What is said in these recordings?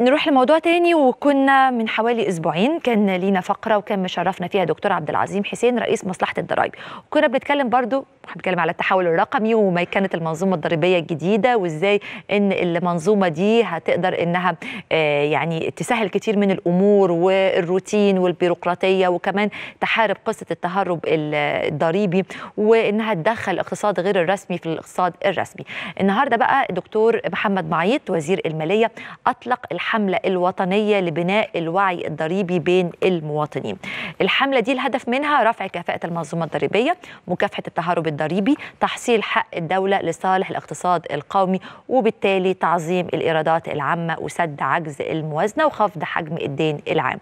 نروح لموضوع تاني وكنا من حوالي اسبوعين كان لينا فقره وكان مشرفنا فيها دكتور عبد العظيم حسين رئيس مصلحه الضرائب وكنا بنتكلم برضو بنتكلم على التحول الرقمي كانت المنظومه الضريبيه الجديده وازاي ان المنظومه دي هتقدر انها آه، يعني تسهل كتير من الامور والروتين والبيروقراطيه وكمان تحارب قصه التهرب الضريبي وانها تدخل الاقتصاد غير الرسمي في الاقتصاد الرسمي النهارده بقى الدكتور محمد معيط وزير الماليه اطلق الحملة الوطنية لبناء الوعي الضريبي بين المواطنين الحملة دي الهدف منها رفع كفاءة المنظومة الضريبية مكافحة التهرب الضريبي تحصيل حق الدولة لصالح الاقتصاد القومي وبالتالي تعظيم الإيرادات العامة وسد عجز الموازنة وخفض حجم الدين العام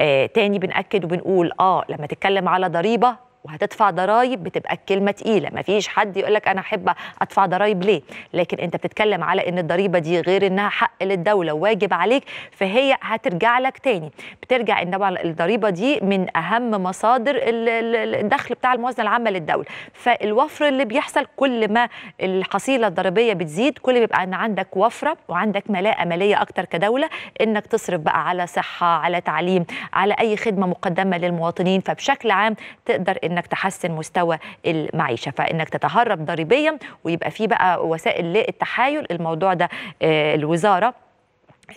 آه تاني بنأكد وبنقول آه لما تتكلم على ضريبة وهتدفع ضرائب بتبقى الكلمه تقيله مفيش حد يقول لك انا احب ادفع ضرائب ليه لكن انت بتتكلم على ان الضريبه دي غير انها حق للدوله وواجب عليك فهي هترجع لك تاني بترجع ان الضريبه دي من اهم مصادر الدخل بتاع الموازنه العامه للدوله فالوفر اللي بيحصل كل ما الحصيله الضريبيه بتزيد كل بيبقى ان عندك وفره وعندك ملاءه ماليه اكتر كدوله انك تصرف بقى على صحه على تعليم على اي خدمه مقدمه للمواطنين فبشكل عام تقدر انك تحسن مستوى المعيشه فانك تتهرب ضريبيا ويبقى في بقى وسائل للتحايل الموضوع ده آه، الوزاره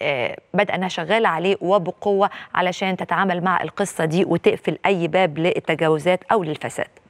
آه، بدأ انها شغاله عليه وبقوه علشان تتعامل مع القصه دي وتقفل اي باب للتجاوزات او للفساد